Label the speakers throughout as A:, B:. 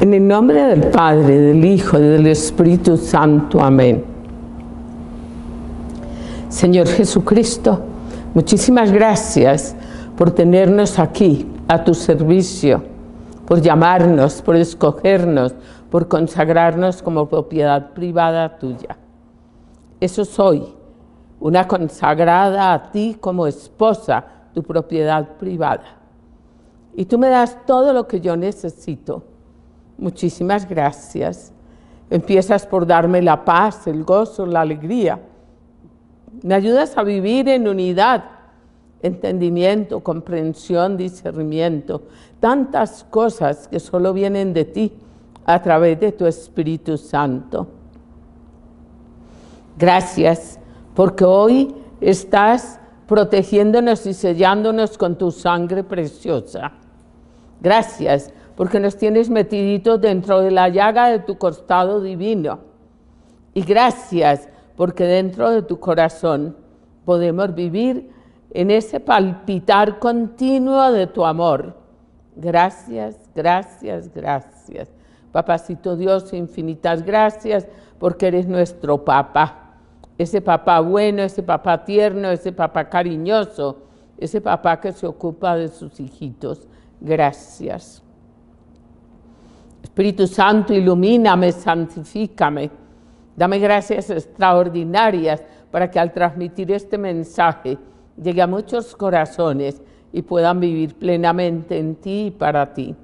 A: En el nombre del Padre, del Hijo y del Espíritu Santo. Amén. Señor Jesucristo, muchísimas gracias por tenernos aquí a tu servicio, por llamarnos, por escogernos, por consagrarnos como propiedad privada tuya. Eso soy, una consagrada a ti como esposa, tu propiedad privada. Y tú me das todo lo que yo necesito muchísimas gracias. Empiezas por darme la paz, el gozo, la alegría. Me ayudas a vivir en unidad, entendimiento, comprensión, discernimiento. Tantas cosas que solo vienen de ti a través de tu Espíritu Santo. Gracias, porque hoy estás protegiéndonos y sellándonos con tu sangre preciosa. Gracias porque nos tienes metiditos dentro de la llaga de tu costado divino. Y gracias, porque dentro de tu corazón podemos vivir en ese palpitar continuo de tu amor. Gracias, gracias, gracias. Papacito Dios, infinitas gracias porque eres nuestro papá. Ese papá bueno, ese papá tierno, ese papá cariñoso, ese papá que se ocupa de sus hijitos. Gracias. Espíritu Santo, ilumíname, santifícame. Dame gracias extraordinarias para que al transmitir este mensaje llegue a muchos corazones y puedan vivir plenamente en ti y para ti.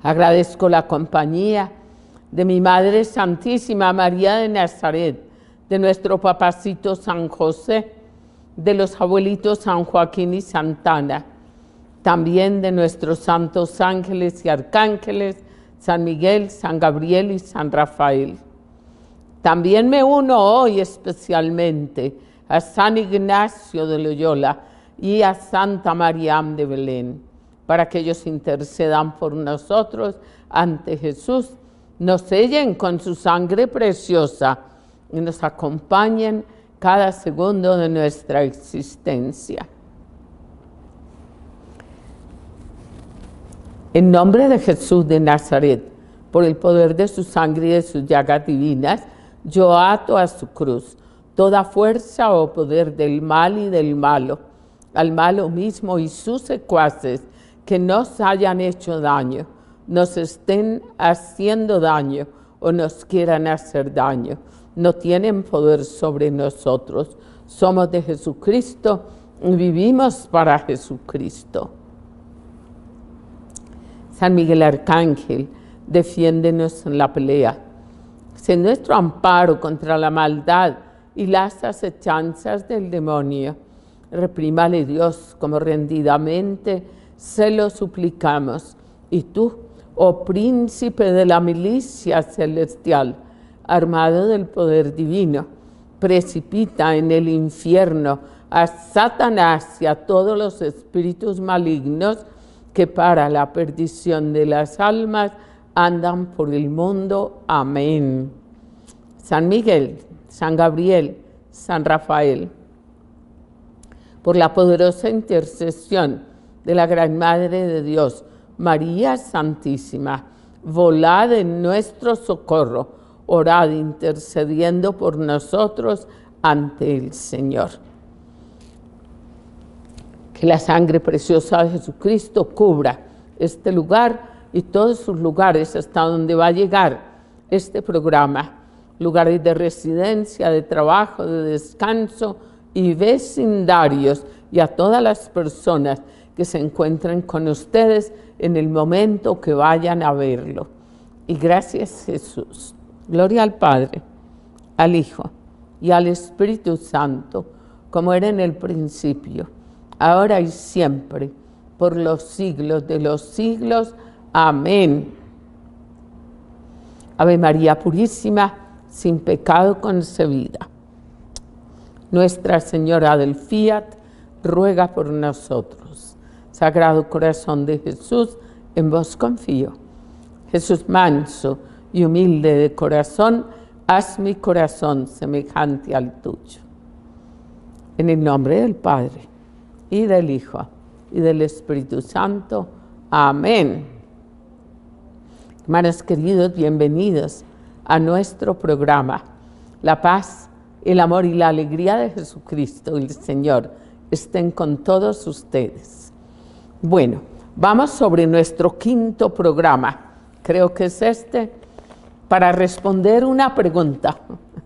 A: Agradezco la compañía de mi Madre Santísima María de Nazaret, de nuestro papacito San José, de los abuelitos San Joaquín y Santana también de nuestros santos ángeles y arcángeles, San Miguel, San Gabriel y San Rafael. También me uno hoy especialmente a San Ignacio de Loyola y a Santa María de Belén, para que ellos intercedan por nosotros ante Jesús, nos sellen con su sangre preciosa y nos acompañen cada segundo de nuestra existencia. En nombre de Jesús de Nazaret, por el poder de su sangre y de sus llagas divinas, yo ato a su cruz toda fuerza o poder del mal y del malo, al malo mismo y sus secuaces que nos hayan hecho daño, nos estén haciendo daño o nos quieran hacer daño. No tienen poder sobre nosotros. Somos de Jesucristo y vivimos para Jesucristo. San Miguel Arcángel, defiéndenos en la pelea. Sé nuestro amparo contra la maldad y las acechanzas del demonio. Reprímale Dios como rendidamente se lo suplicamos. Y tú, oh príncipe de la milicia celestial, armado del poder divino, precipita en el infierno a Satanás y a todos los espíritus malignos que para la perdición de las almas andan por el mundo. Amén. San Miguel, San Gabriel, San Rafael, por la poderosa intercesión de la Gran Madre de Dios, María Santísima, volad en nuestro socorro, orad intercediendo por nosotros ante el Señor la sangre preciosa de Jesucristo cubra este lugar y todos sus lugares hasta donde va a llegar este programa, lugares de residencia, de trabajo, de descanso y vecindarios y a todas las personas que se encuentren con ustedes en el momento que vayan a verlo. Y gracias Jesús. Gloria al Padre, al Hijo y al Espíritu Santo, como era en el principio ahora y siempre, por los siglos de los siglos. Amén. Ave María Purísima, sin pecado concebida. Nuestra Señora del Fiat, ruega por nosotros. Sagrado Corazón de Jesús, en vos confío. Jesús manso y humilde de corazón, haz mi corazón semejante al tuyo. En el nombre del Padre y del Hijo y del Espíritu Santo. Amén. Hermanos queridos, bienvenidos a nuestro programa. La paz, el amor y la alegría de Jesucristo, el Señor, estén con todos ustedes. Bueno, vamos sobre nuestro quinto programa, creo que es este, para responder una pregunta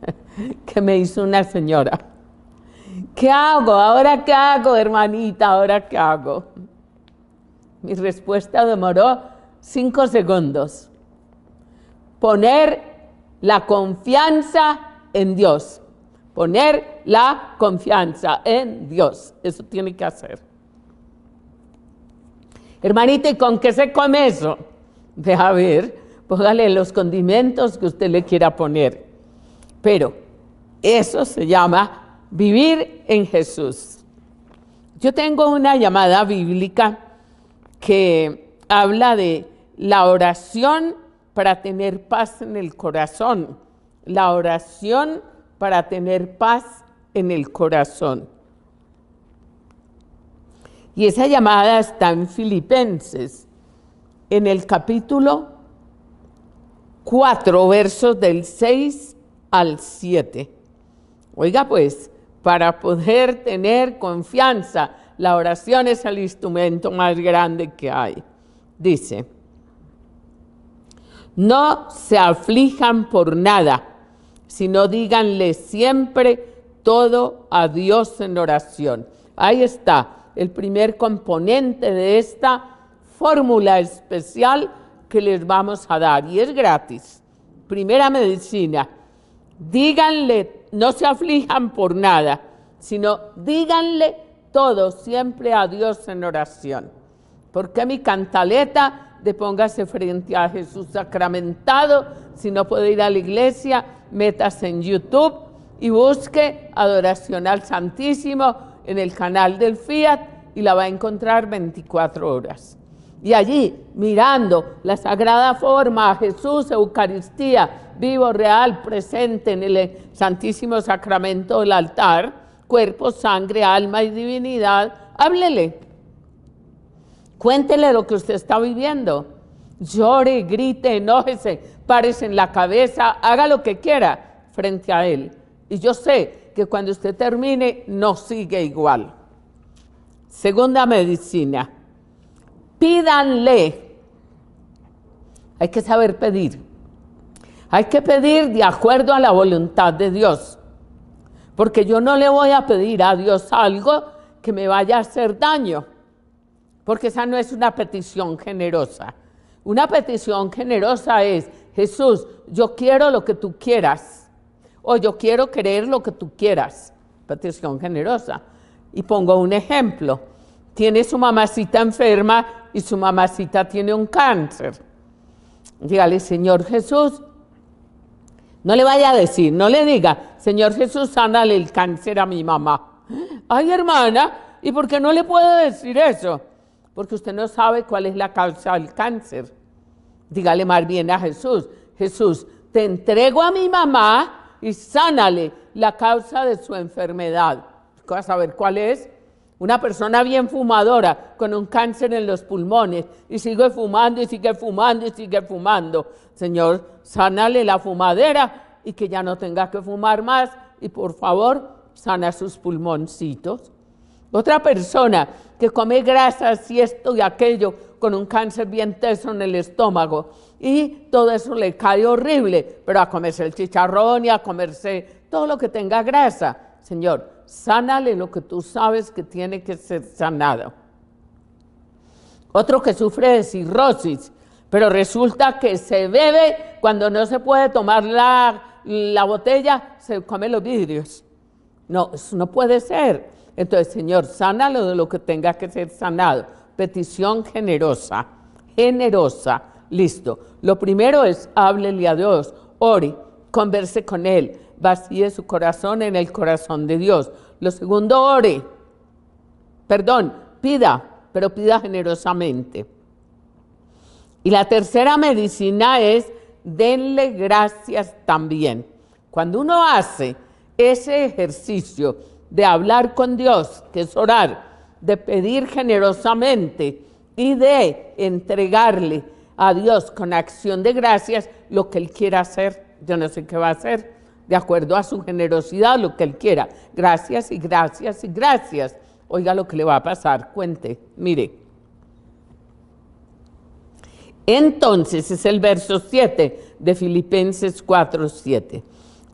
A: que me hizo una señora. ¿Qué hago? ¿Ahora qué hago, hermanita? ¿Ahora qué hago? Mi respuesta demoró cinco segundos. Poner la confianza en Dios. Poner la confianza en Dios. Eso tiene que hacer. Hermanita, ¿y con qué se come eso? Deja ver, póngale los condimentos que usted le quiera poner. Pero eso se llama vivir en Jesús. Yo tengo una llamada bíblica que habla de la oración para tener paz en el corazón, la oración para tener paz en el corazón. Y esa llamada está en Filipenses, en el capítulo 4, versos del 6 al 7. Oiga pues, para poder tener confianza. La oración es el instrumento más grande que hay. Dice, no se aflijan por nada, sino díganle siempre todo a Dios en oración. Ahí está el primer componente de esta fórmula especial que les vamos a dar y es gratis. Primera medicina, díganle no se aflijan por nada, sino díganle todo siempre a Dios en oración. Porque mi cantaleta de póngase frente a Jesús sacramentado? Si no puede ir a la iglesia, metas en YouTube y busque Adoración al Santísimo en el canal del Fiat y la va a encontrar 24 horas. Y allí, mirando la sagrada forma a Jesús, Eucaristía, vivo, real, presente en el Santísimo Sacramento del altar, cuerpo, sangre, alma y divinidad, háblele. Cuéntele lo que usted está viviendo. Llore, grite, enójese, párese en la cabeza, haga lo que quiera frente a él. Y yo sé que cuando usted termine, no sigue igual. Segunda medicina pídanle. Hay que saber pedir. Hay que pedir de acuerdo a la voluntad de Dios. Porque yo no le voy a pedir a Dios algo que me vaya a hacer daño. Porque esa no es una petición generosa. Una petición generosa es, Jesús, yo quiero lo que tú quieras. O yo quiero querer lo que tú quieras. Petición generosa. Y pongo un ejemplo tiene su mamacita enferma y su mamacita tiene un cáncer. Dígale, Señor Jesús, no le vaya a decir, no le diga, Señor Jesús, sánale el cáncer a mi mamá. Ay, hermana, ¿y por qué no le puedo decir eso? Porque usted no sabe cuál es la causa del cáncer. Dígale más bien a Jesús, Jesús, te entrego a mi mamá y sánale la causa de su enfermedad. ¿Vas a saber cuál es? Una persona bien fumadora con un cáncer en los pulmones y sigue fumando y sigue fumando y sigue fumando. Señor, sánale la fumadera y que ya no tenga que fumar más y por favor sana sus pulmoncitos. Otra persona que come grasas y esto y aquello con un cáncer bien teso en el estómago y todo eso le cae horrible, pero a comerse el chicharrón y a comerse todo lo que tenga grasa, Señor, sánale lo que tú sabes que tiene que ser sanado. Otro que sufre de cirrosis, pero resulta que se bebe cuando no se puede tomar la, la botella, se come los vidrios. No, eso no puede ser. Entonces, Señor, lo de lo que tenga que ser sanado. Petición generosa, generosa, listo. Lo primero es háblele a Dios, ore, converse con Él, vacíe su corazón en el corazón de Dios. Lo segundo, ore. Perdón, pida, pero pida generosamente. Y la tercera medicina es denle gracias también. Cuando uno hace ese ejercicio de hablar con Dios, que es orar, de pedir generosamente y de entregarle a Dios con acción de gracias lo que Él quiera hacer, yo no sé qué va a hacer, de acuerdo a su generosidad, lo que él quiera. Gracias y gracias y gracias. Oiga lo que le va a pasar, cuente, mire. Entonces, es el verso 7 de Filipenses 4, 7.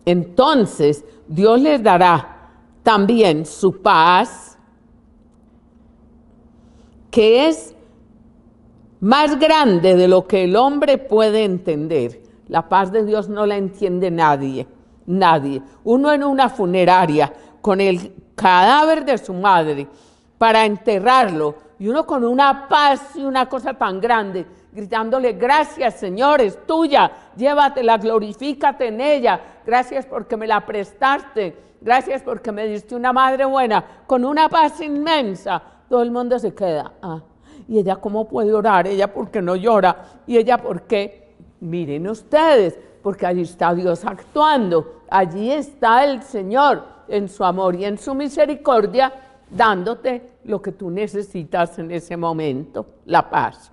A: Entonces, Dios les dará también su paz, que es más grande de lo que el hombre puede entender. La paz de Dios no la entiende nadie nadie. Uno en una funeraria con el cadáver de su madre para enterrarlo y uno con una paz y una cosa tan grande, gritándole, gracias Señor, es tuya, llévatela, glorifícate en ella, gracias porque me la prestaste, gracias porque me diste una madre buena, con una paz inmensa, todo el mundo se queda. Ah, y ella cómo puede orar, ella porque no llora, y ella porque, miren ustedes, porque allí está Dios actuando, allí está el Señor en su amor y en su misericordia dándote lo que tú necesitas en ese momento, la paz.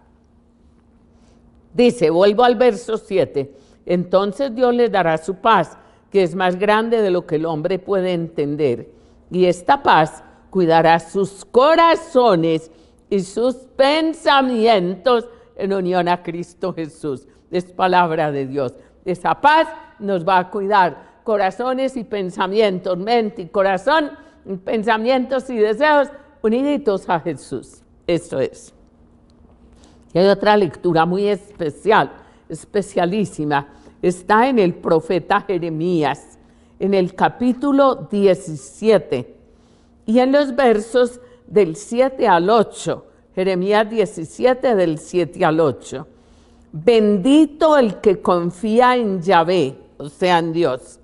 A: Dice, vuelvo al verso 7, entonces Dios le dará su paz, que es más grande de lo que el hombre puede entender, y esta paz cuidará sus corazones y sus pensamientos en unión a Cristo Jesús. Es palabra de Dios. Esa paz nos va a cuidar corazones y pensamientos, mente y corazón, pensamientos y deseos unidos a Jesús. eso es. Y hay otra lectura muy especial, especialísima. Está en el profeta Jeremías, en el capítulo 17 y en los versos del 7 al 8. Jeremías 17 del 7 al 8. Bendito el que confía en Yahvé, o sea, en Dios,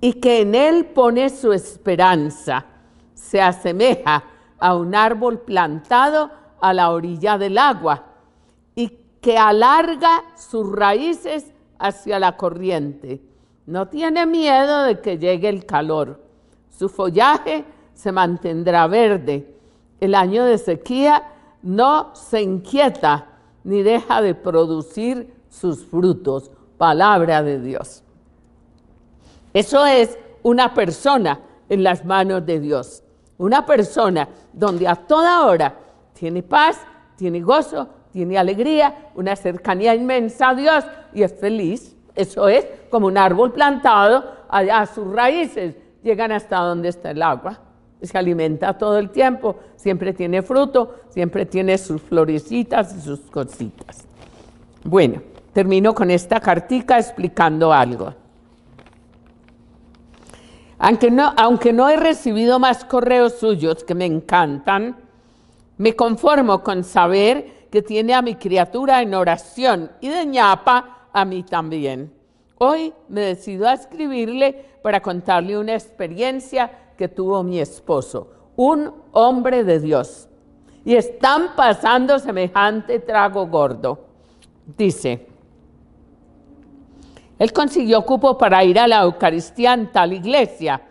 A: y que en Él pone su esperanza, se asemeja a un árbol plantado a la orilla del agua y que alarga sus raíces hacia la corriente. No tiene miedo de que llegue el calor. Su follaje se mantendrá verde. El año de sequía no se inquieta ni deja de producir sus frutos. Palabra de Dios. Eso es una persona en las manos de Dios. Una persona donde a toda hora tiene paz, tiene gozo, tiene alegría, una cercanía inmensa a Dios y es feliz. Eso es como un árbol plantado a sus raíces, llegan hasta donde está el agua se alimenta todo el tiempo, siempre tiene fruto, siempre tiene sus florecitas y sus cositas. Bueno, termino con esta cartica explicando algo. Aunque no, aunque no he recibido más correos suyos que me encantan, me conformo con saber que tiene a mi criatura en oración y de ñapa a mí también. Hoy me decido a escribirle para contarle una experiencia que tuvo mi esposo, un hombre de Dios. Y están pasando semejante trago gordo. Dice, él consiguió cupo para ir a la Eucaristía en tal iglesia,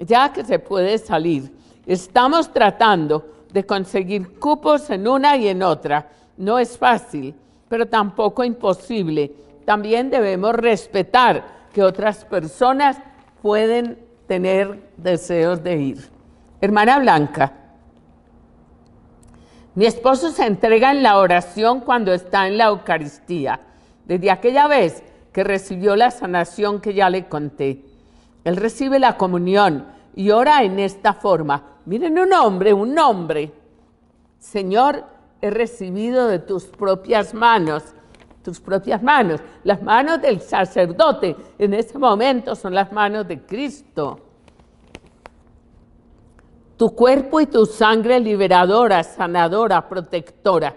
A: ya que se puede salir. Estamos tratando de conseguir cupos en una y en otra. No es fácil, pero tampoco imposible. También debemos respetar que otras personas pueden tener deseos de ir. Hermana Blanca, mi esposo se entrega en la oración cuando está en la Eucaristía, desde aquella vez que recibió la sanación que ya le conté. Él recibe la comunión y ora en esta forma. Miren un hombre, un hombre. Señor, he recibido de tus propias manos tus propias manos. Las manos del sacerdote en este momento son las manos de Cristo. Tu cuerpo y tu sangre liberadora, sanadora, protectora.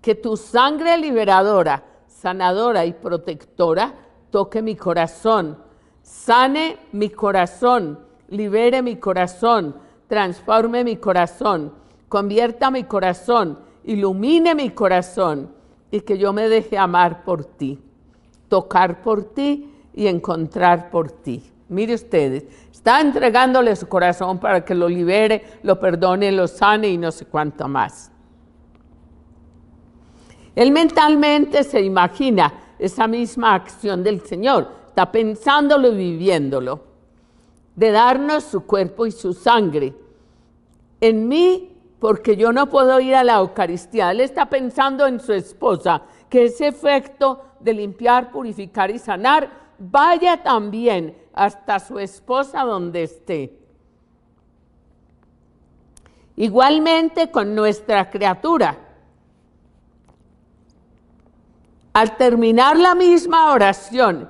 A: Que tu sangre liberadora, sanadora y protectora toque mi corazón, sane mi corazón, libere mi corazón, transforme mi corazón, convierta mi corazón, ilumine mi corazón y que yo me deje amar por ti, tocar por ti y encontrar por ti. Mire ustedes, está entregándole su corazón para que lo libere, lo perdone, lo sane y no sé cuánto más. Él mentalmente se imagina esa misma acción del Señor, está pensándolo y viviéndolo, de darnos su cuerpo y su sangre. En mí porque yo no puedo ir a la Eucaristía. Él está pensando en su esposa, que ese efecto de limpiar, purificar y sanar vaya también hasta su esposa donde esté. Igualmente con nuestra criatura. Al terminar la misma oración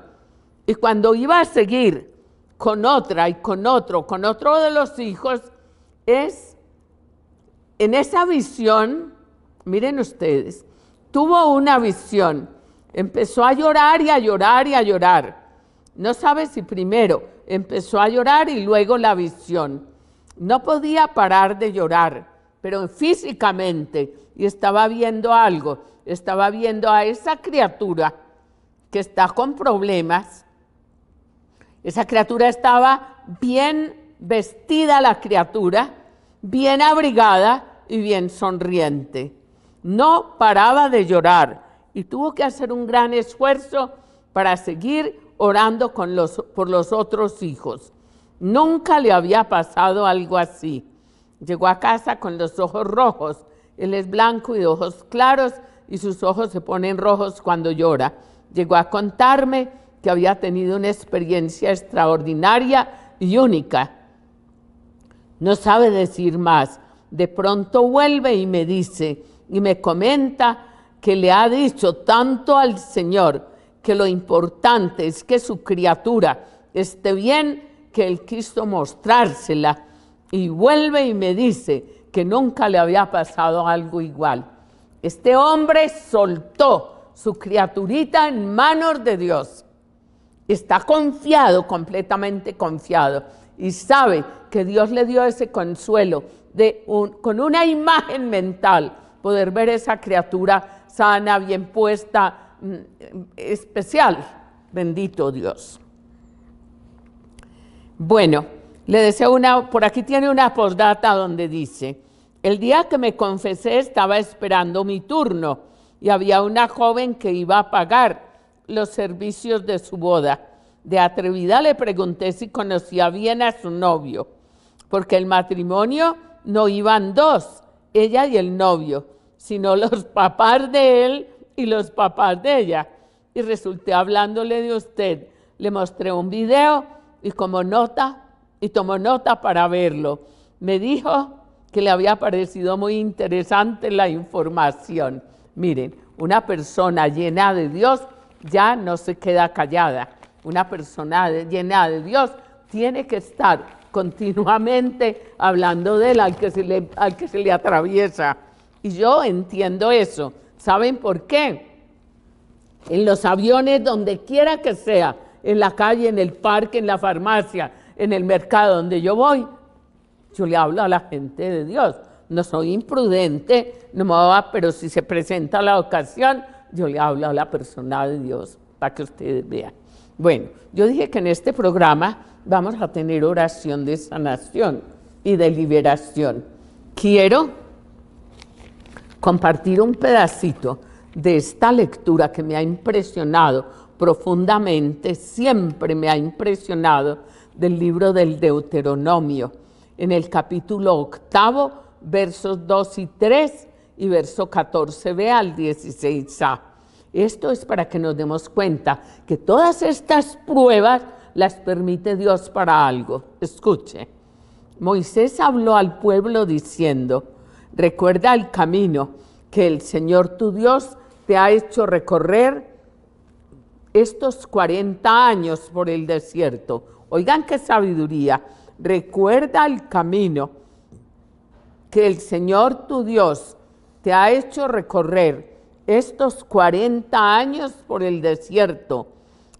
A: y cuando iba a seguir con otra y con otro, con otro de los hijos, es en esa visión, miren ustedes, tuvo una visión. Empezó a llorar y a llorar y a llorar. No sabe si primero empezó a llorar y luego la visión. No podía parar de llorar, pero físicamente, y estaba viendo algo, estaba viendo a esa criatura que está con problemas. Esa criatura estaba bien vestida, la criatura, bien abrigada, y bien sonriente. No paraba de llorar y tuvo que hacer un gran esfuerzo para seguir orando con los, por los otros hijos. Nunca le había pasado algo así. Llegó a casa con los ojos rojos. Él es blanco y de ojos claros y sus ojos se ponen rojos cuando llora. Llegó a contarme que había tenido una experiencia extraordinaria y única. No sabe decir más de pronto vuelve y me dice y me comenta que le ha dicho tanto al Señor que lo importante es que su criatura esté bien, que él quiso mostrársela. Y vuelve y me dice que nunca le había pasado algo igual. Este hombre soltó su criaturita en manos de Dios. Está confiado, completamente confiado. Y sabe que Dios le dio ese consuelo con una imagen mental, poder ver esa criatura sana, bien puesta, mm, especial. Bendito Dios. Bueno, le deseo una, por aquí tiene una postdata donde dice, el día que me confesé estaba esperando mi turno y había una joven que iba a pagar los servicios de su boda. De atrevida le pregunté si conocía bien a su novio, porque el matrimonio no iban dos, ella y el novio, sino los papás de él y los papás de ella. Y resulté hablándole de usted. Le mostré un video y como nota, y tomó nota para verlo. Me dijo que le había parecido muy interesante la información. Miren, una persona llena de Dios ya no se queda callada. Una persona llena de Dios tiene que estar continuamente hablando de él al que se le, al que se le atraviesa. Y yo entiendo eso. ¿Saben por qué? En los aviones, donde quiera que sea, en la calle, en el parque, en la farmacia, en el mercado donde yo voy, yo le hablo a la gente de Dios. No soy imprudente, no me pero si se presenta la ocasión, yo le hablo a la persona de Dios para que ustedes vean. Bueno, yo dije que en este programa vamos a tener oración de sanación y de liberación. Quiero compartir un pedacito de esta lectura que me ha impresionado profundamente, siempre me ha impresionado, del libro del Deuteronomio, en el capítulo octavo, versos 2 y 3 y verso 14b al 16a. Esto es para que nos demos cuenta que todas estas pruebas las permite Dios para algo. Escuche, Moisés habló al pueblo diciendo, recuerda el camino que el Señor tu Dios te ha hecho recorrer estos 40 años por el desierto. Oigan qué sabiduría. Recuerda el camino que el Señor tu Dios te ha hecho recorrer estos 40 años por el desierto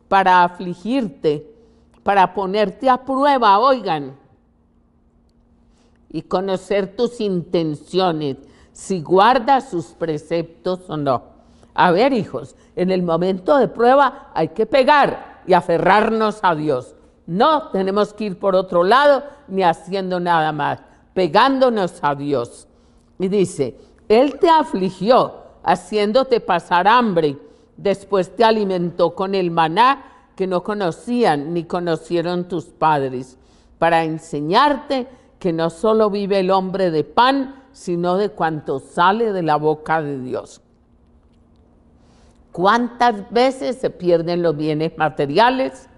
A: para afligirte, para ponerte a prueba, oigan, y conocer tus intenciones, si guardas sus preceptos o no. A ver, hijos, en el momento de prueba hay que pegar y aferrarnos a Dios. No tenemos que ir por otro lado ni haciendo nada más, pegándonos a Dios. Y dice, Él te afligió haciéndote pasar hambre. Después te alimentó con el maná que no conocían ni conocieron tus padres, para enseñarte que no solo vive el hombre de pan, sino de cuanto sale de la boca de Dios. ¿Cuántas veces se pierden los bienes materiales?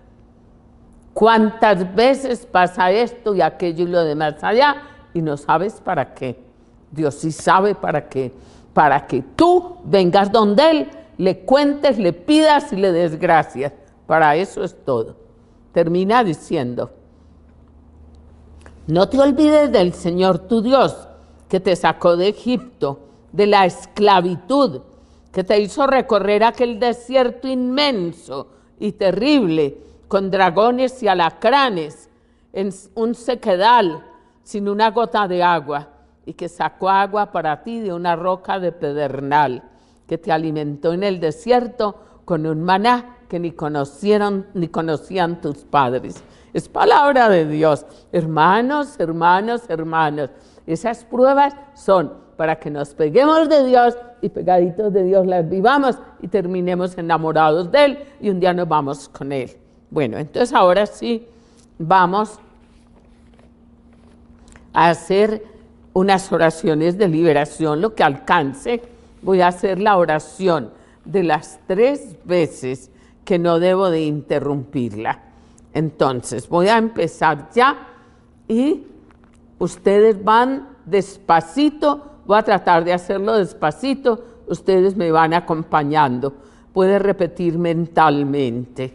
A: ¿Cuántas veces pasa esto y aquello y lo demás allá? Y no sabes para qué. Dios sí sabe para qué para que tú vengas donde Él, le cuentes, le pidas y le des gracias. Para eso es todo. Termina diciendo, no te olvides del Señor tu Dios, que te sacó de Egipto, de la esclavitud, que te hizo recorrer aquel desierto inmenso y terrible, con dragones y alacranes, en un sequedal, sin una gota de agua y que sacó agua para ti de una roca de pedernal, que te alimentó en el desierto con un maná que ni conocieron ni conocían tus padres. Es palabra de Dios. Hermanos, hermanos, hermanos. Esas pruebas son para que nos peguemos de Dios y pegaditos de Dios las vivamos y terminemos enamorados de Él y un día nos vamos con Él. Bueno, entonces ahora sí vamos a hacer unas oraciones de liberación, lo que alcance. Voy a hacer la oración de las tres veces que no debo de interrumpirla. Entonces, voy a empezar ya y ustedes van despacito, voy a tratar de hacerlo despacito, ustedes me van acompañando. Puede repetir mentalmente,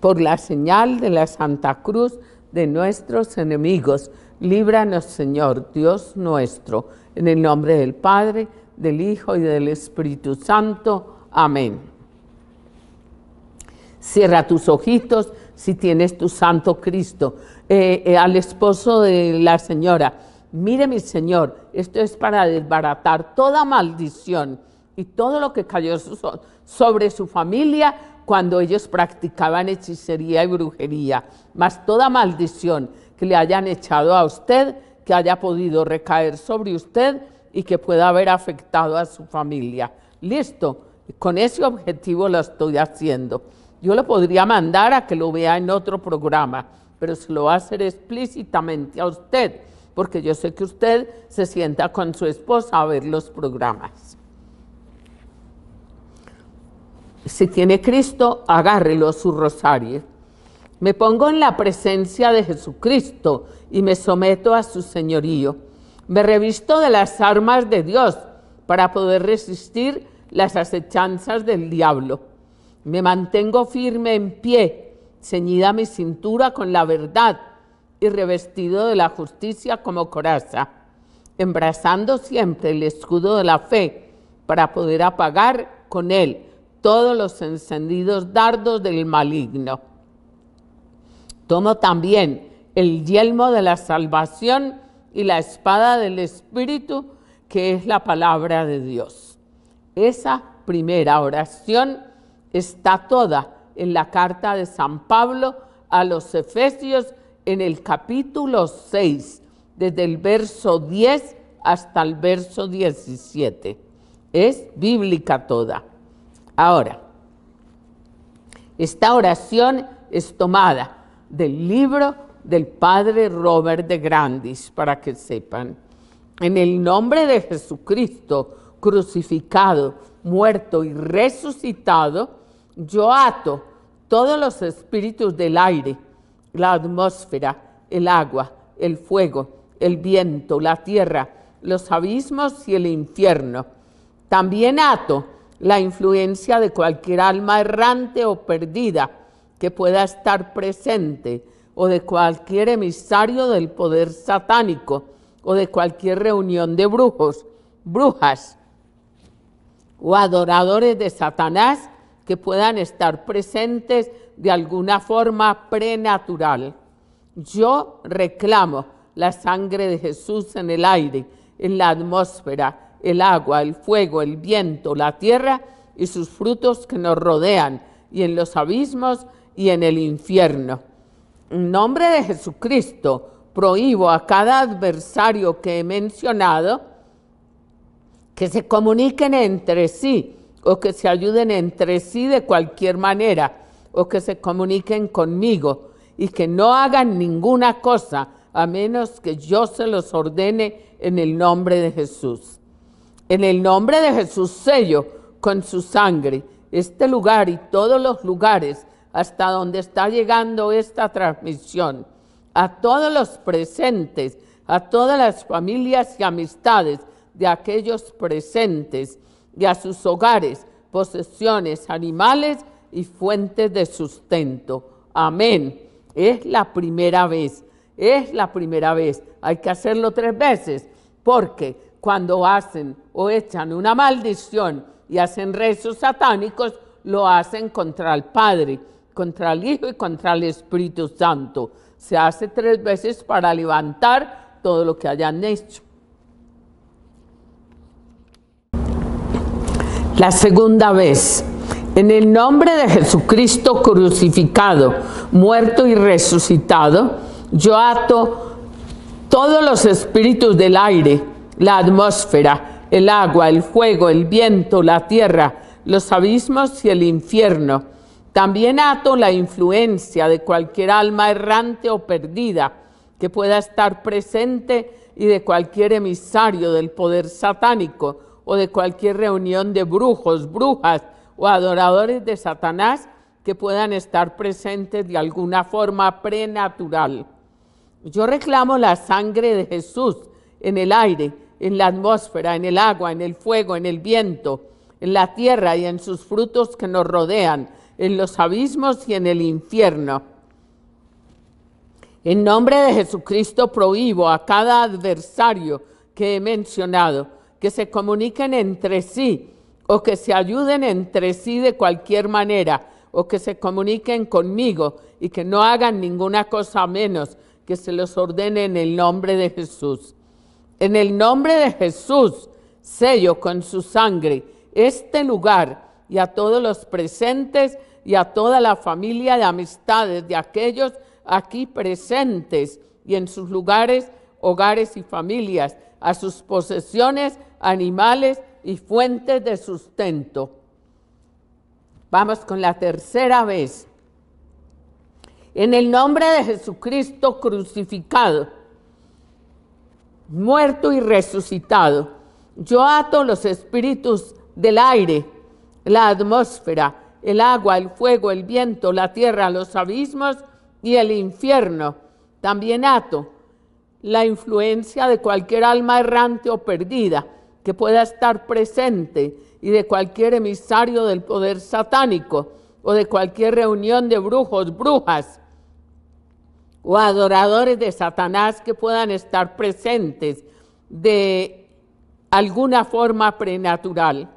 A: por la señal de la Santa Cruz de nuestros enemigos, Líbranos, Señor, Dios nuestro, en el nombre del Padre, del Hijo y del Espíritu Santo. Amén. Cierra tus ojitos si tienes tu Santo Cristo. Eh, eh, al esposo de la señora, mire mi Señor, esto es para desbaratar toda maldición y todo lo que cayó sobre su familia cuando ellos practicaban hechicería y brujería, más toda maldición que le hayan echado a usted, que haya podido recaer sobre usted y que pueda haber afectado a su familia. Listo, con ese objetivo lo estoy haciendo. Yo lo podría mandar a que lo vea en otro programa, pero se lo va a hacer explícitamente a usted, porque yo sé que usted se sienta con su esposa a ver los programas. Si tiene Cristo, agárrelo su rosario. Me pongo en la presencia de Jesucristo y me someto a su señorío. Me revisto de las armas de Dios para poder resistir las acechanzas del diablo. Me mantengo firme en pie, ceñida mi cintura con la verdad y revestido de la justicia como coraza, embrazando siempre el escudo de la fe para poder apagar con él todos los encendidos dardos del maligno. Toma también el yelmo de la salvación y la espada del Espíritu, que es la palabra de Dios. Esa primera oración está toda en la carta de San Pablo a los Efesios en el capítulo 6, desde el verso 10 hasta el verso 17. Es bíblica toda. Ahora, esta oración es tomada del libro del padre Robert de Grandis, para que sepan. En el nombre de Jesucristo, crucificado, muerto y resucitado, yo ato todos los espíritus del aire, la atmósfera, el agua, el fuego, el viento, la tierra, los abismos y el infierno. También ato la influencia de cualquier alma errante o perdida que pueda estar presente o de cualquier emisario del poder satánico o de cualquier reunión de brujos, brujas o adoradores de Satanás que puedan estar presentes de alguna forma prenatural. Yo reclamo la sangre de Jesús en el aire, en la atmósfera, el agua, el fuego, el viento, la tierra y sus frutos que nos rodean y en los abismos y en el infierno. En nombre de Jesucristo, prohíbo a cada adversario que he mencionado que se comuniquen entre sí o que se ayuden entre sí de cualquier manera o que se comuniquen conmigo y que no hagan ninguna cosa a menos que yo se los ordene en el nombre de Jesús. En el nombre de Jesús sello con su sangre este lugar y todos los lugares hasta donde está llegando esta transmisión, a todos los presentes, a todas las familias y amistades de aquellos presentes y a sus hogares, posesiones, animales y fuentes de sustento. Amén. Es la primera vez, es la primera vez. Hay que hacerlo tres veces porque cuando hacen o echan una maldición y hacen rezos satánicos, lo hacen contra el Padre contra el Hijo y contra el Espíritu Santo. Se hace tres veces para levantar todo lo que hayan hecho. La segunda vez, en el nombre de Jesucristo crucificado, muerto y resucitado, yo ato todos los espíritus del aire, la atmósfera, el agua, el fuego, el viento, la tierra, los abismos y el infierno también ato la influencia de cualquier alma errante o perdida que pueda estar presente y de cualquier emisario del poder satánico o de cualquier reunión de brujos, brujas o adoradores de Satanás que puedan estar presentes de alguna forma prenatural. Yo reclamo la sangre de Jesús en el aire, en la atmósfera, en el agua, en el fuego, en el viento, en la tierra y en sus frutos que nos rodean en los abismos y en el infierno. En nombre de Jesucristo prohíbo a cada adversario que he mencionado que se comuniquen entre sí o que se ayuden entre sí de cualquier manera o que se comuniquen conmigo y que no hagan ninguna cosa menos que se los ordene en el nombre de Jesús. En el nombre de Jesús, sello con su sangre este lugar y a todos los presentes y a toda la familia de amistades de aquellos aquí presentes y en sus lugares, hogares y familias, a sus posesiones, animales y fuentes de sustento. Vamos con la tercera vez. En el nombre de Jesucristo crucificado, muerto y resucitado, yo ato los espíritus del aire la atmósfera, el agua, el fuego, el viento, la tierra, los abismos y el infierno. También ato la influencia de cualquier alma errante o perdida que pueda estar presente y de cualquier emisario del poder satánico o de cualquier reunión de brujos, brujas o adoradores de Satanás que puedan estar presentes de alguna forma prenatural.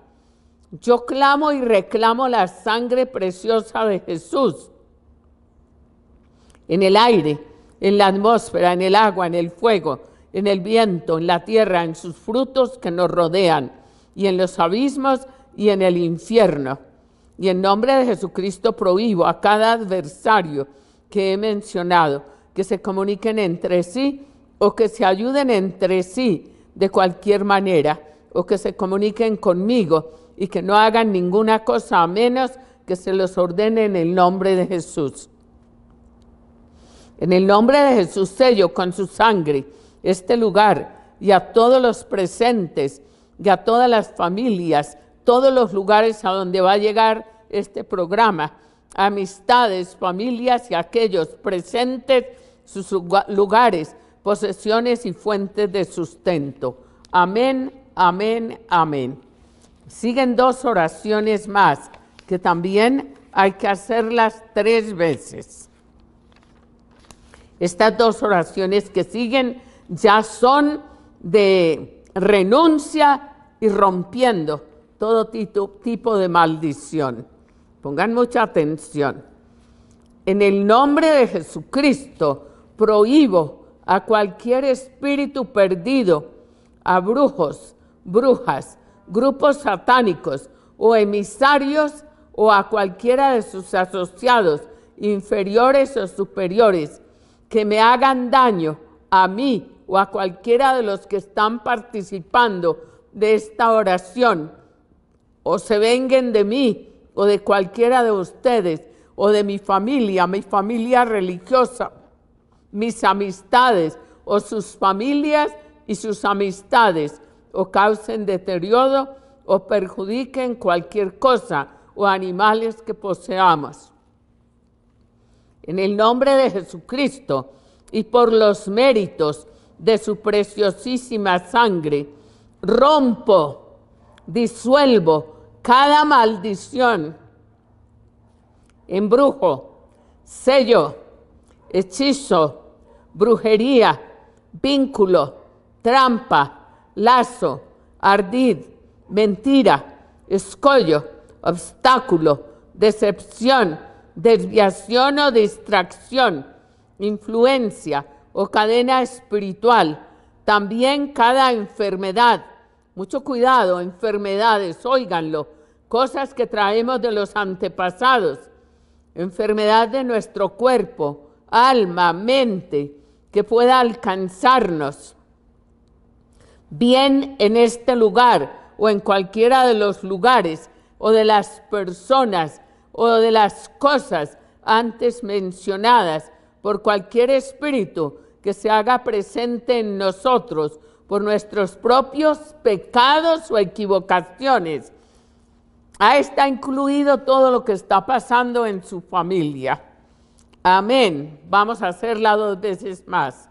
A: Yo clamo y reclamo la sangre preciosa de Jesús en el aire, en la atmósfera, en el agua, en el fuego, en el viento, en la tierra, en sus frutos que nos rodean, y en los abismos y en el infierno. Y en nombre de Jesucristo prohíbo a cada adversario que he mencionado que se comuniquen entre sí o que se ayuden entre sí de cualquier manera o que se comuniquen conmigo y que no hagan ninguna cosa a menos que se los ordene en el nombre de Jesús. En el nombre de Jesús sello con su sangre este lugar y a todos los presentes y a todas las familias, todos los lugares a donde va a llegar este programa, amistades, familias y aquellos presentes, sus lugares, posesiones y fuentes de sustento. Amén, amén, amén. Siguen dos oraciones más que también hay que hacerlas tres veces. Estas dos oraciones que siguen ya son de renuncia y rompiendo todo tipo de maldición. Pongan mucha atención. En el nombre de Jesucristo prohíbo a cualquier espíritu perdido, a brujos, brujas, grupos satánicos o emisarios o a cualquiera de sus asociados, inferiores o superiores, que me hagan daño a mí o a cualquiera de los que están participando de esta oración, o se vengan de mí o de cualquiera de ustedes, o de mi familia, mi familia religiosa, mis amistades o sus familias y sus amistades, o causen deterioro o perjudiquen cualquier cosa o animales que poseamos. En el nombre de Jesucristo y por los méritos de su preciosísima sangre, rompo, disuelvo cada maldición, embrujo, sello, hechizo, brujería, vínculo, trampa, lazo, ardid, mentira, escollo, obstáculo, decepción, desviación o distracción, influencia o cadena espiritual. También cada enfermedad, mucho cuidado, enfermedades, óiganlo, cosas que traemos de los antepasados, enfermedad de nuestro cuerpo, alma, mente, que pueda alcanzarnos bien en este lugar o en cualquiera de los lugares o de las personas o de las cosas antes mencionadas por cualquier espíritu que se haga presente en nosotros por nuestros propios pecados o equivocaciones. Ahí está incluido todo lo que está pasando en su familia. Amén. Vamos a hacerla dos veces más.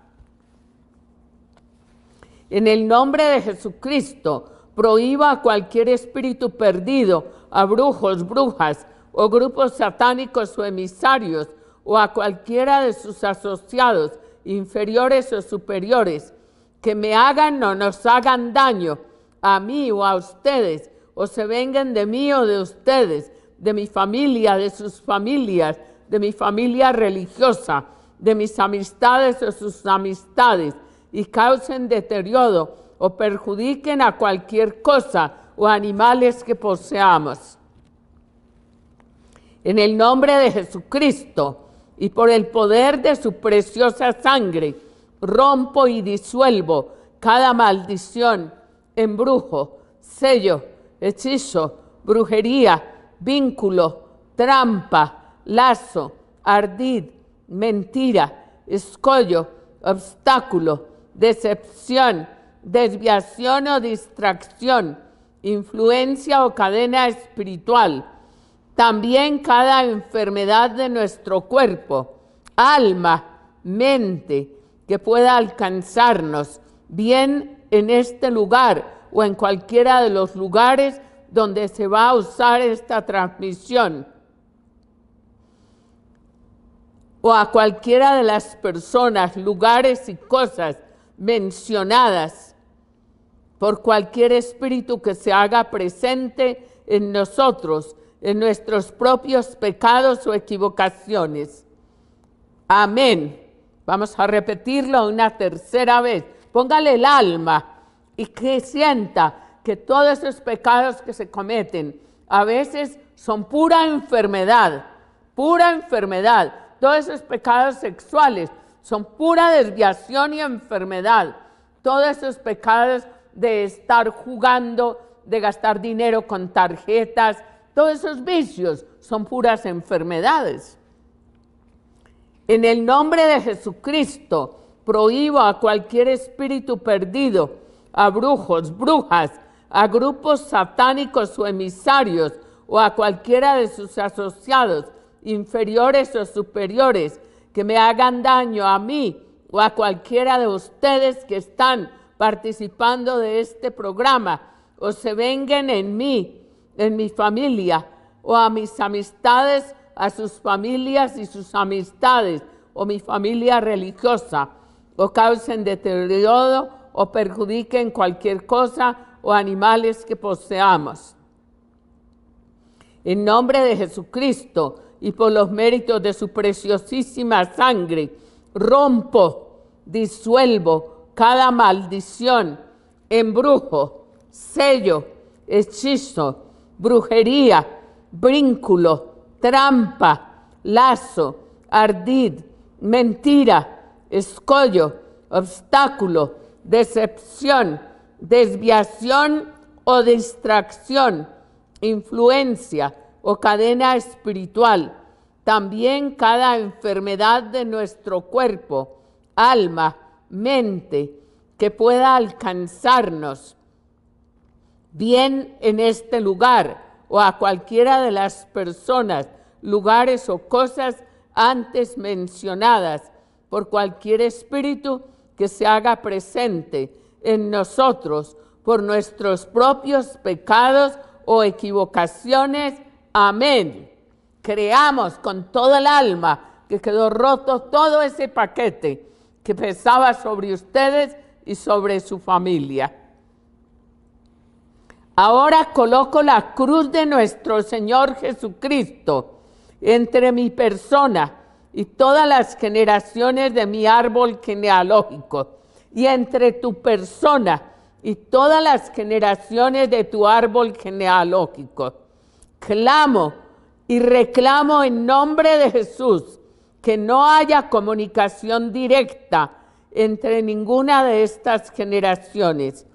A: En el nombre de Jesucristo, prohíba a cualquier espíritu perdido, a brujos, brujas o grupos satánicos o emisarios o a cualquiera de sus asociados, inferiores o superiores, que me hagan o nos hagan daño a mí o a ustedes, o se vengan de mí o de ustedes, de mi familia, de sus familias, de mi familia religiosa, de mis amistades o sus amistades, y causen deterioro o perjudiquen a cualquier cosa o animales que poseamos. En el nombre de Jesucristo y por el poder de su preciosa sangre, rompo y disuelvo cada maldición, embrujo, sello, hechizo, brujería, vínculo, trampa, lazo, ardid, mentira, escollo, obstáculo, decepción, desviación o distracción, influencia o cadena espiritual. También cada enfermedad de nuestro cuerpo, alma, mente, que pueda alcanzarnos, bien en este lugar o en cualquiera de los lugares donde se va a usar esta transmisión o a cualquiera de las personas, lugares y cosas mencionadas por cualquier espíritu que se haga presente en nosotros, en nuestros propios pecados o equivocaciones. Amén. Vamos a repetirlo una tercera vez. Póngale el alma y que sienta que todos esos pecados que se cometen a veces son pura enfermedad, pura enfermedad. Todos esos pecados sexuales son pura desviación y enfermedad. Todos esos pecados de estar jugando, de gastar dinero con tarjetas, todos esos vicios son puras enfermedades. En el nombre de Jesucristo, prohíbo a cualquier espíritu perdido, a brujos, brujas, a grupos satánicos o emisarios, o a cualquiera de sus asociados, inferiores o superiores, que me hagan daño a mí o a cualquiera de ustedes que están participando de este programa o se vengan en mí, en mi familia o a mis amistades, a sus familias y sus amistades o mi familia religiosa o causen deterioro o perjudiquen cualquier cosa o animales que poseamos. En nombre de Jesucristo, y por los méritos de su preciosísima sangre, rompo, disuelvo cada maldición, embrujo, sello, hechizo, brujería, brínculo, trampa, lazo, ardid, mentira, escollo, obstáculo, decepción, desviación o distracción, influencia, o cadena espiritual. También cada enfermedad de nuestro cuerpo, alma, mente, que pueda alcanzarnos, bien en este lugar o a cualquiera de las personas, lugares o cosas antes mencionadas, por cualquier espíritu que se haga presente en nosotros, por nuestros propios pecados o equivocaciones Amén. Creamos con toda el alma que quedó roto todo ese paquete que pesaba sobre ustedes y sobre su familia. Ahora coloco la cruz de nuestro Señor Jesucristo entre mi persona y todas las generaciones de mi árbol genealógico, y entre tu persona y todas las generaciones de tu árbol genealógico clamo y reclamo en nombre de Jesús que no haya comunicación directa entre ninguna de estas generaciones.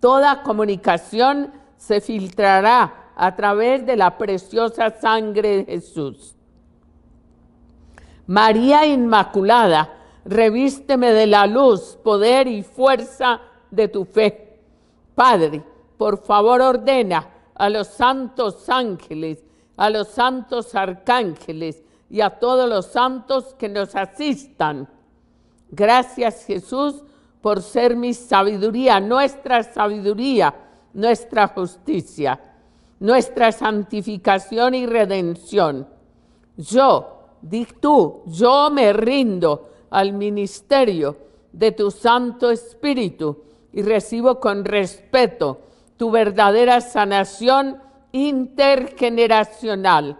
A: Toda comunicación se filtrará a través de la preciosa sangre de Jesús. María Inmaculada, revísteme de la luz, poder y fuerza de tu fe. Padre, por favor ordena a los santos ángeles, a los santos arcángeles y a todos los santos que nos asistan. Gracias Jesús por ser mi sabiduría, nuestra sabiduría, nuestra justicia, nuestra santificación y redención. Yo, di tú, yo me rindo al ministerio de tu Santo Espíritu y recibo con respeto tu verdadera sanación intergeneracional.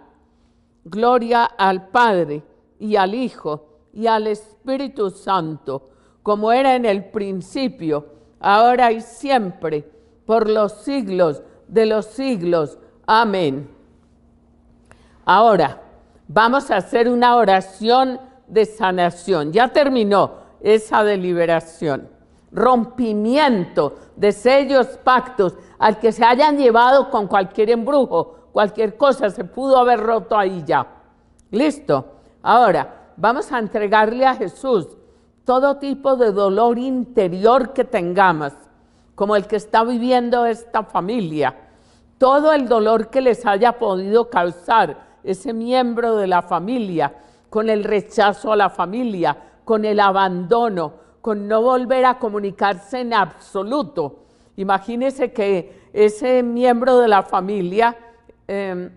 A: Gloria al Padre y al Hijo y al Espíritu Santo, como era en el principio, ahora y siempre, por los siglos de los siglos. Amén. Ahora, vamos a hacer una oración de sanación. Ya terminó esa deliberación rompimiento de sellos, pactos, al que se hayan llevado con cualquier embrujo, cualquier cosa, se pudo haber roto ahí ya. Listo. Ahora, vamos a entregarle a Jesús todo tipo de dolor interior que tengamos, como el que está viviendo esta familia, todo el dolor que les haya podido causar ese miembro de la familia, con el rechazo a la familia, con el abandono, con no volver a comunicarse en absoluto. Imagínense que ese miembro de la familia, em,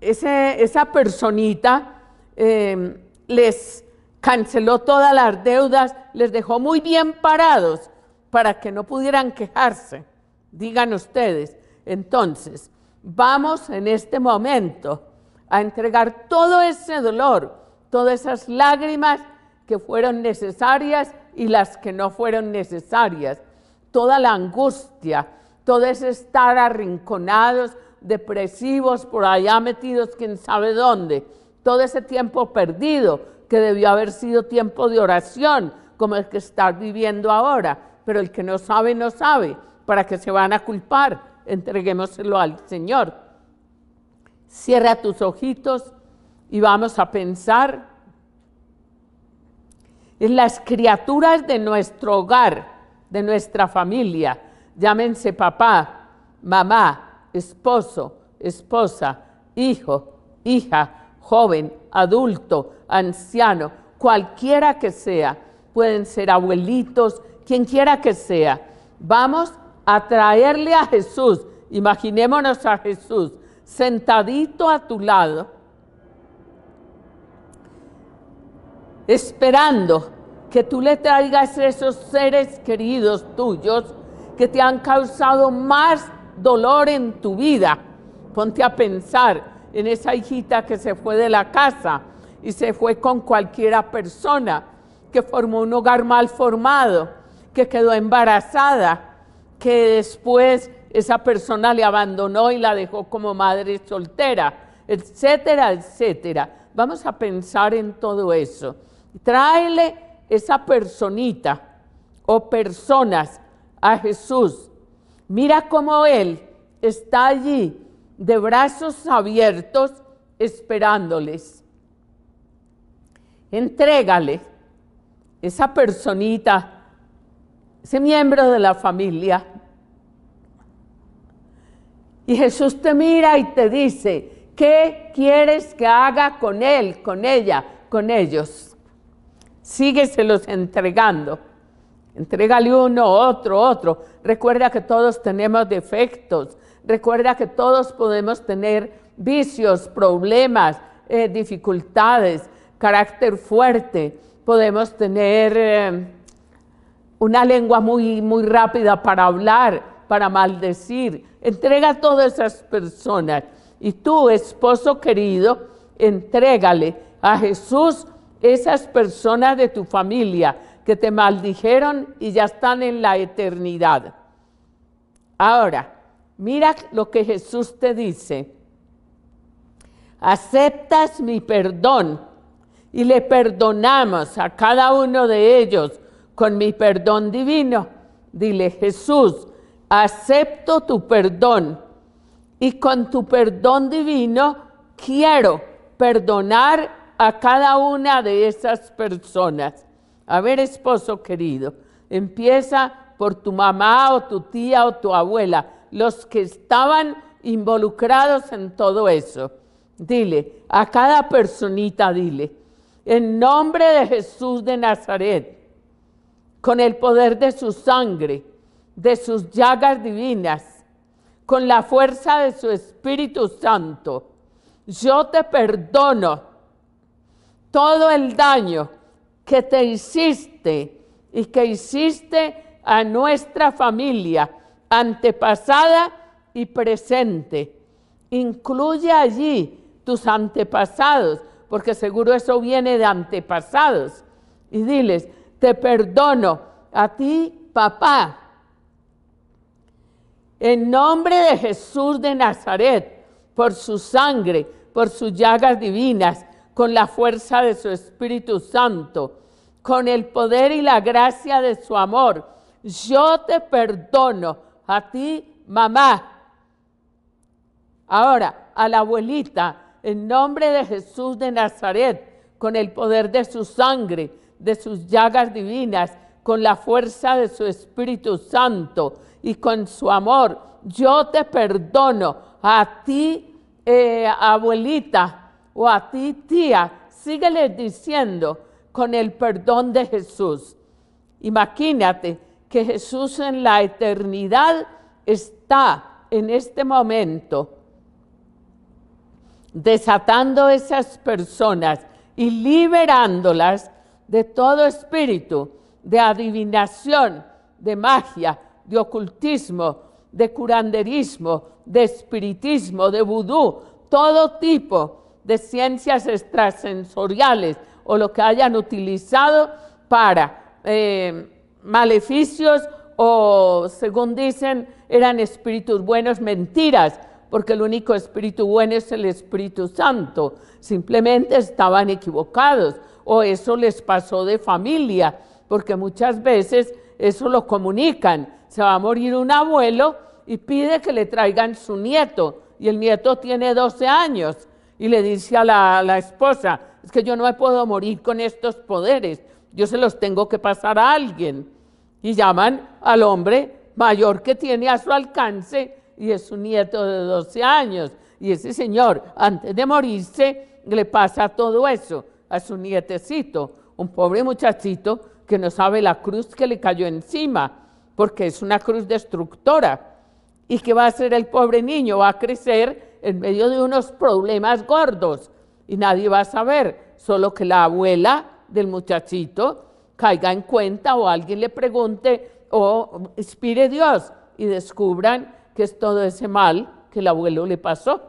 A: esa personita, em, les canceló todas las deudas, les dejó muy bien parados para que no pudieran quejarse. Digan ustedes, entonces, vamos en este momento a entregar todo ese dolor, todas esas lágrimas, fueron necesarias y las que no fueron necesarias. Toda la angustia, todo ese estar arrinconados, depresivos, por allá metidos quién sabe dónde, todo ese tiempo perdido que debió haber sido tiempo de oración, como el que está viviendo ahora, pero el que no sabe, no sabe, para que se van a culpar, entreguémoselo al Señor. Cierra tus ojitos y vamos a pensar las criaturas de nuestro hogar, de nuestra familia, llámense papá, mamá, esposo, esposa, hijo, hija, joven, adulto, anciano, cualquiera que sea, pueden ser abuelitos, quien quiera que sea. Vamos a traerle a Jesús, imaginémonos a Jesús sentadito a tu lado esperando que tú le traigas esos seres queridos tuyos que te han causado más dolor en tu vida. Ponte a pensar en esa hijita que se fue de la casa y se fue con cualquiera persona, que formó un hogar mal formado, que quedó embarazada, que después esa persona le abandonó y la dejó como madre soltera, etcétera, etcétera. Vamos a pensar en todo eso. Tráele esa personita o personas a Jesús. Mira cómo Él está allí de brazos abiertos esperándoles. Entrégale esa personita, ese miembro de la familia. Y Jesús te mira y te dice, ¿qué quieres que haga con él, con ella, con ellos? sígueselos entregando. Entrégale uno, otro, otro. Recuerda que todos tenemos defectos. Recuerda que todos podemos tener vicios, problemas, eh, dificultades, carácter fuerte. Podemos tener eh, una lengua muy, muy rápida para hablar, para maldecir. Entrega a todas esas personas. Y tú, esposo querido, entrégale a Jesús esas personas de tu familia que te maldijeron y ya están en la eternidad. Ahora, mira lo que Jesús te dice. Aceptas mi perdón y le perdonamos a cada uno de ellos con mi perdón divino. Dile, Jesús, acepto tu perdón y con tu perdón divino quiero perdonar a cada una de esas personas. A ver, esposo querido, empieza por tu mamá o tu tía o tu abuela, los que estaban involucrados en todo eso. Dile, a cada personita dile, en nombre de Jesús de Nazaret, con el poder de su sangre, de sus llagas divinas, con la fuerza de su Espíritu Santo, yo te perdono todo el daño que te hiciste y que hiciste a nuestra familia antepasada y presente. Incluye allí tus antepasados, porque seguro eso viene de antepasados. Y diles, te perdono a ti, papá. En nombre de Jesús de Nazaret, por su sangre, por sus llagas divinas, con la fuerza de su Espíritu Santo, con el poder y la gracia de su amor. Yo te perdono a ti, mamá. Ahora, a la abuelita, en nombre de Jesús de Nazaret, con el poder de su sangre, de sus llagas divinas, con la fuerza de su Espíritu Santo y con su amor, yo te perdono a ti, eh, abuelita, o a ti tía, sígueles diciendo con el perdón de Jesús. Imagínate que Jesús en la eternidad está en este momento desatando esas personas y liberándolas de todo espíritu, de adivinación, de magia, de ocultismo, de curanderismo, de espiritismo, de vudú, todo tipo de ciencias extrasensoriales o lo que hayan utilizado para eh, maleficios o, según dicen, eran espíritus buenos, mentiras, porque el único espíritu bueno es el Espíritu Santo. Simplemente estaban equivocados o eso les pasó de familia, porque muchas veces eso lo comunican. Se va a morir un abuelo y pide que le traigan su nieto y el nieto tiene 12 años y le dice a la, esposa, es que yo no puedo morir con estos poderes, yo se los tengo que pasar a alguien. Y llaman al hombre mayor que tiene a su alcance y es un nieto de 12 años. Y ese señor, antes de morirse, le pasa todo eso a su nietecito, un pobre muchachito que no sabe la cruz que le cayó encima, porque es una cruz destructora. ¿Y que va a ser el pobre niño? Va a crecer en medio de unos problemas gordos y nadie va a saber, solo que la abuela del muchachito caiga en cuenta o alguien le pregunte o inspire Dios y descubran que es todo ese mal que el abuelo le pasó.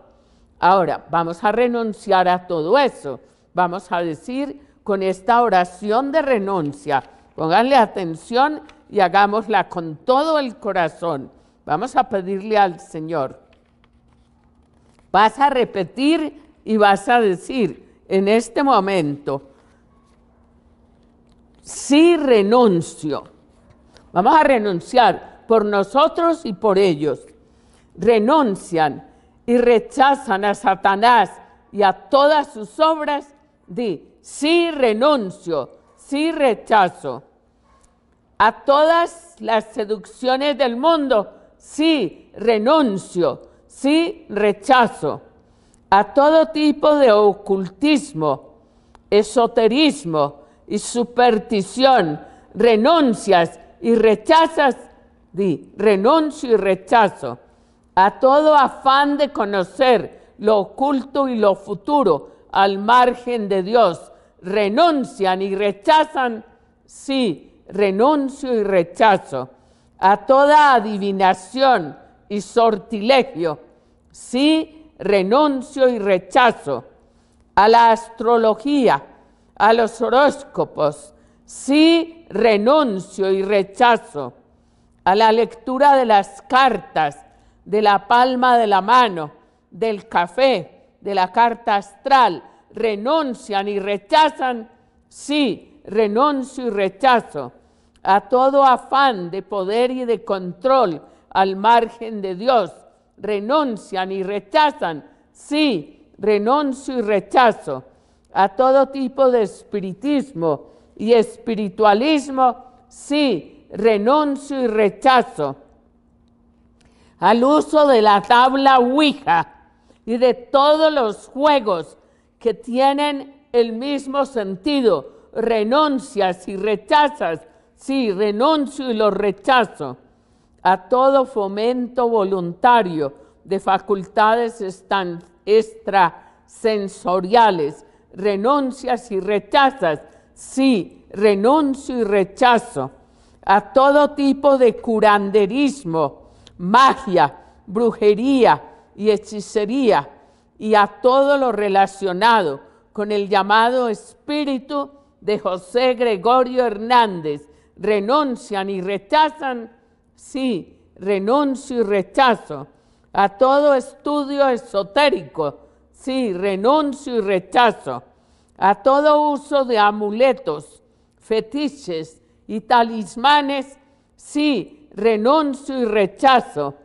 A: Ahora, vamos a renunciar a todo eso. Vamos a decir con esta oración de renuncia, pónganle atención y hagámosla con todo el corazón. Vamos a pedirle al Señor Vas a repetir y vas a decir en este momento, sí renuncio. Vamos a renunciar por nosotros y por ellos. Renuncian y rechazan a Satanás y a todas sus obras. Di, sí renuncio, sí rechazo. A todas las seducciones del mundo, sí renuncio sí rechazo a todo tipo de ocultismo, esoterismo y superstición, renuncias y rechazas, di, renuncio y rechazo a todo afán de conocer lo oculto y lo futuro al margen de Dios. Renuncian y rechazan, sí, renuncio y rechazo a toda adivinación, y sortilegio, sí renuncio y rechazo a la astrología, a los horóscopos, sí renuncio y rechazo a la lectura de las cartas, de la palma de la mano, del café, de la carta astral, renuncian y rechazan, sí, renuncio y rechazo a todo afán de poder y de control al margen de Dios, renuncian y rechazan, sí, renuncio y rechazo a todo tipo de espiritismo y espiritualismo, sí, renuncio y rechazo al uso de la tabla Ouija y de todos los juegos que tienen el mismo sentido, renuncias y rechazas, sí, renuncio y lo rechazo a todo fomento voluntario de facultades extrasensoriales, renuncias y rechazas, sí, renuncio y rechazo, a todo tipo de curanderismo, magia, brujería y hechicería, y a todo lo relacionado con el llamado espíritu de José Gregorio Hernández, renuncian y rechazan sí, renuncio y rechazo a todo estudio esotérico, sí, renuncio y rechazo a todo uso de amuletos, fetiches y talismanes, sí, renuncio y rechazo.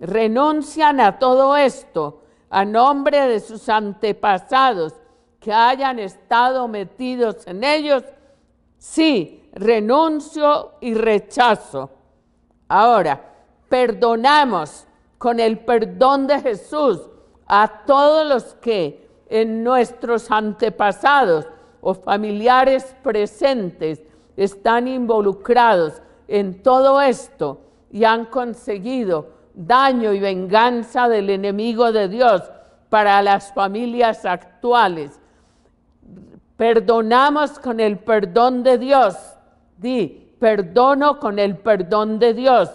A: Renuncian a todo esto a nombre de sus antepasados que hayan estado metidos en ellos, sí, renuncio y rechazo. Ahora, perdonamos con el perdón de Jesús a todos los que en nuestros antepasados o familiares presentes están involucrados en todo esto y han conseguido daño y venganza del enemigo de Dios para las familias actuales. Perdonamos con el perdón de Dios. Di, perdono con el perdón de Dios.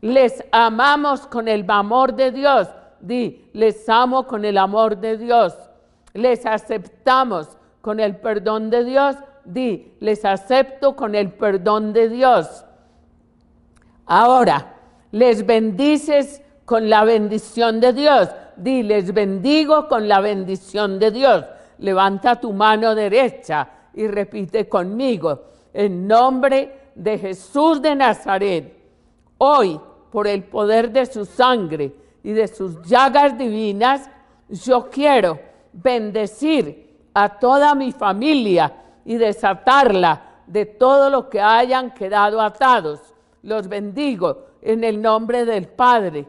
A: Les amamos con el amor de Dios. Di, les amo con el amor de Dios. Les aceptamos con el perdón de Dios. Di, les acepto con el perdón de Dios. Ahora, les bendices con la bendición de Dios. Di, les bendigo con la bendición de Dios. Levanta tu mano derecha y repite conmigo. En nombre de de Jesús de Nazaret, hoy, por el poder de su sangre y de sus llagas divinas, yo quiero bendecir a toda mi familia y desatarla de todo lo que hayan quedado atados. Los bendigo en el nombre del Padre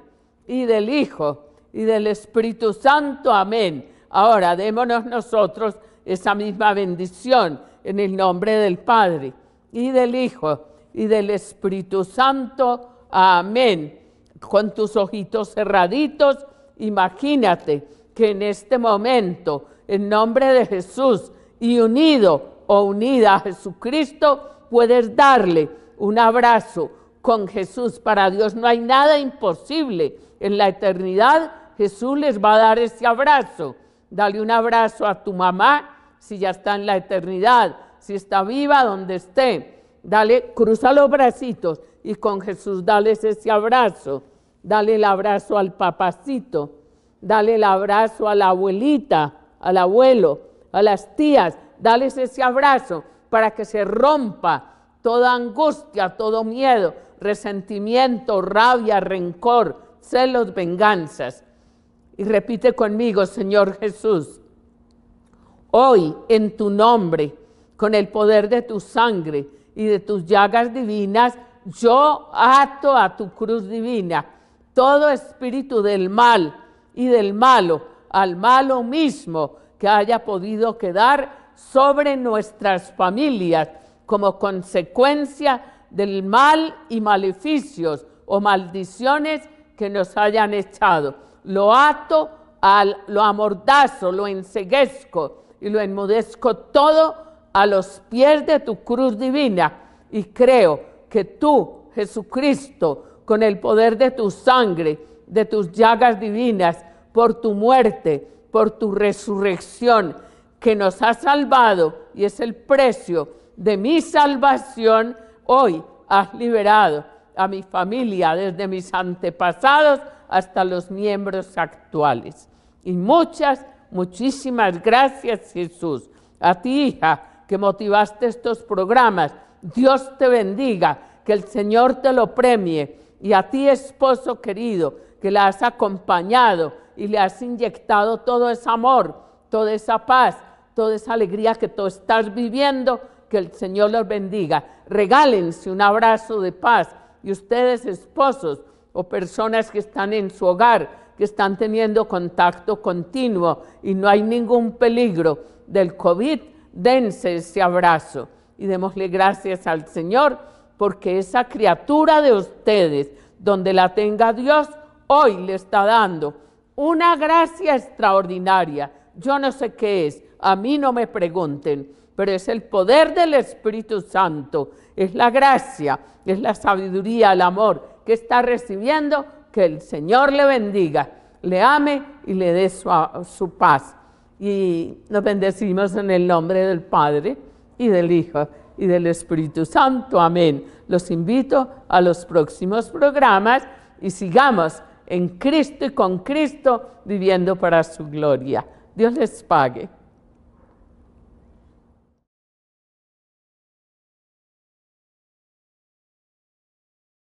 A: y del Hijo y del Espíritu Santo. Amén. Ahora démonos nosotros esa misma bendición en el nombre del Padre y del Hijo y del Espíritu Santo. Amén. Con tus ojitos cerraditos, imagínate que en este momento, en nombre de Jesús y unido o unida a Jesucristo, puedes darle un abrazo con Jesús. Para Dios no hay nada imposible. En la eternidad Jesús les va a dar ese abrazo. Dale un abrazo a tu mamá si ya está en la eternidad si está viva, donde esté, dale, cruza los bracitos y con Jesús dale ese abrazo, dale el abrazo al papacito, dale el abrazo a la abuelita, al abuelo, a las tías, dale ese abrazo para que se rompa toda angustia, todo miedo, resentimiento, rabia, rencor, celos, venganzas. Y repite conmigo, Señor Jesús, hoy en tu nombre con el poder de tu sangre y de tus llagas divinas, yo ato a tu cruz divina todo espíritu del mal y del malo, al malo mismo que haya podido quedar sobre nuestras familias como consecuencia del mal y maleficios o maldiciones que nos hayan echado. Lo ato, al, lo amordazo, lo enseguezco y lo enmudezco todo a los pies de tu cruz divina y creo que tú, Jesucristo, con el poder de tu sangre, de tus llagas divinas, por tu muerte, por tu resurrección, que nos ha salvado y es el precio de mi salvación, hoy has liberado a mi familia, desde mis antepasados hasta los miembros actuales. Y muchas, muchísimas gracias Jesús, a ti hija que motivaste estos programas. Dios te bendiga, que el Señor te lo premie. Y a ti, esposo querido, que la has acompañado y le has inyectado todo ese amor, toda esa paz, toda esa alegría que tú estás viviendo, que el Señor los bendiga. Regálense un abrazo de paz. Y ustedes, esposos o personas que están en su hogar, que están teniendo contacto continuo y no hay ningún peligro del COVID, dense ese abrazo y démosle gracias al Señor, porque esa criatura de ustedes, donde la tenga Dios, hoy le está dando una gracia extraordinaria. Yo no sé qué es, a mí no me pregunten, pero es el poder del Espíritu Santo, es la gracia, es la sabiduría, el amor que está recibiendo, que el Señor le bendiga, le ame y le dé su, su paz y nos bendecimos en el nombre del Padre y del Hijo y del Espíritu Santo. Amén. Los invito a los próximos programas y sigamos en Cristo y con Cristo viviendo para su gloria. Dios les pague.